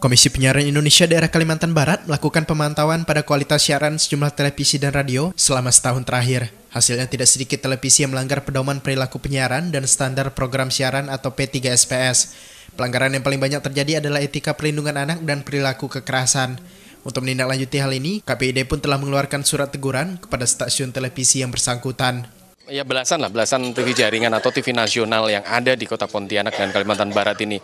Komisi Penyiaran Indonesia Daerah Kalimantan Barat melakukan pemantauan pada kualitas siaran sejumlah televisi dan radio selama setahun terakhir. Hasilnya tidak sedikit televisi yang melanggar pedoman perilaku penyiaran dan standar program siaran atau P3SPS. Pelanggaran yang paling banyak terjadi adalah etika perlindungan anak dan perilaku kekerasan. Untuk menindaklanjuti hal ini, KPID pun telah mengeluarkan surat teguran kepada stasiun televisi yang bersangkutan ya belasan lah, belasan TV jaringan atau TV nasional yang ada di kota Pontianak dan Kalimantan Barat ini.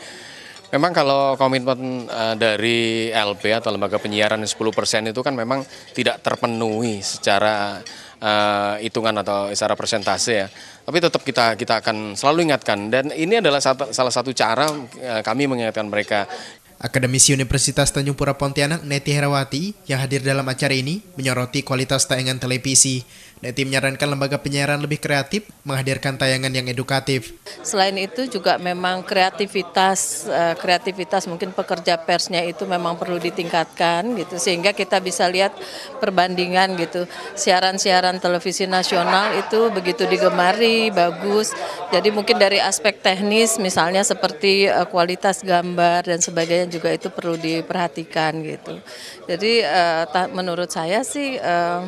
Memang kalau komitmen eh, dari LP atau lembaga penyiaran 10% itu kan memang tidak terpenuhi secara uh, hitungan atau secara persentase ya. Tapi tetap kita kita akan selalu ingatkan dan ini adalah salah satu cara eh, kami mengingatkan mereka Akademisi Universitas Tanjung Pura Pontianak Neti Herawati yang hadir dalam acara ini menyoroti kualitas tayangan televisi. Neti menyarankan lembaga penyiaran lebih kreatif menghadirkan tayangan yang edukatif. Selain itu juga memang kreativitas eh, kreativitas mungkin pekerja persnya itu memang perlu ditingkatkan gitu sehingga kita bisa lihat perbandingan gitu. Siaran-siaran televisi nasional itu begitu digemari, bagus. Jadi mungkin dari aspek teknis misalnya seperti eh, kualitas gambar dan sebagainya juga itu perlu diperhatikan gitu. Jadi uh, menurut saya sih uh,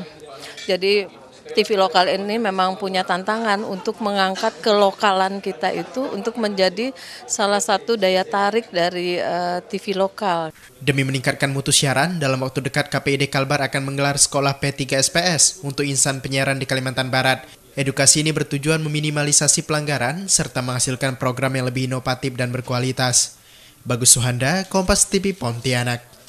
jadi TV lokal ini memang punya tantangan untuk mengangkat kelokalan kita itu untuk menjadi salah satu daya tarik dari uh, eh, TV lokal. Demi meningkatkan mutu siaran, dalam waktu dekat KPID Kalbar akan menggelar sekolah P3SPS untuk insan penyiaran di Kalimantan Barat. Edukasi ini bertujuan meminimalisasi pelanggaran serta menghasilkan program yang lebih inovatif dan berkualitas. Bagus Suhanda, Kompas TV Pontianak.